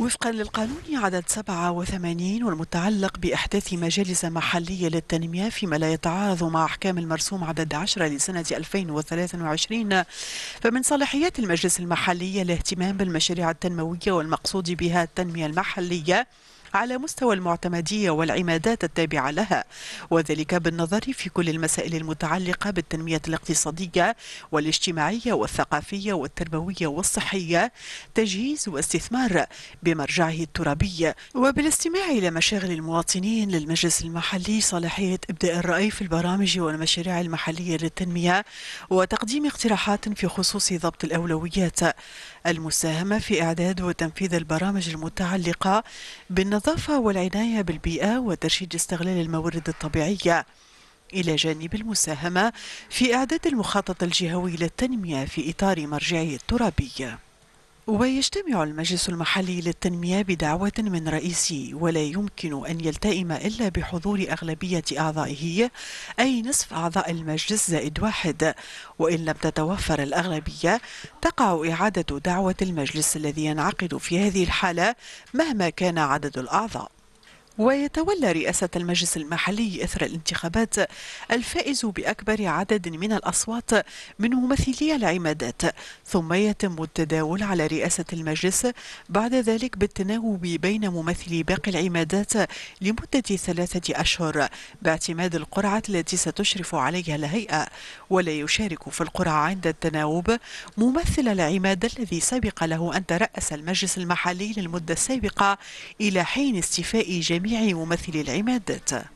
وفقا للقانون عدد 87 والمتعلق بإحداث مجالس محلية للتنمية فيما لا يتعارض مع أحكام المرسوم عدد 10 لسنة 2023 فمن صلاحيات المجلس المحلي الاهتمام بالمشاريع التنموية والمقصود بها التنمية المحلية على مستوى المعتمدية والعمادات التابعة لها وذلك بالنظر في كل المسائل المتعلقة بالتنمية الاقتصادية والاجتماعية والثقافية والتربوية والصحية تجهيز واستثمار بمرجعه الترابي وبالاستماع إلى مشاغل المواطنين للمجلس المحلي صلاحية إبداء الرأي في البرامج والمشاريع المحلية للتنمية وتقديم اقتراحات في خصوص ضبط الأولويات المساهمة في إعداد وتنفيذ البرامج المتعلقة بالنظر النظافة والعناية بالبيئة وترشيد استغلال الموارد الطبيعية إلى جانب المساهمة في إعداد المخطط الجهوي للتنمية في إطار مرجعي الترابي ويجتمع المجلس المحلي للتنمية بدعوة من رئيسه ولا يمكن أن يلتئم إلا بحضور أغلبية أعضائه أي نصف أعضاء المجلس زائد واحد وإن لم تتوفر الأغلبية تقع إعادة دعوة المجلس الذي ينعقد في هذه الحالة مهما كان عدد الأعضاء ويتولى رئاسة المجلس المحلي إثر الانتخابات الفائز بأكبر عدد من الأصوات من ممثلي العمادات ثم يتم التداول على رئاسة المجلس بعد ذلك بالتناوب بين ممثلي باقي العمادات لمدة ثلاثة أشهر باعتماد القرعة التي ستشرف عليها الهيئة ولا يشارك في القرعة عند التناوب ممثل العماد الذي سبق له أن ترأس المجلس المحلي للمدة السابقة إلى حين استيفاء جميع جميع ممثلي العمادات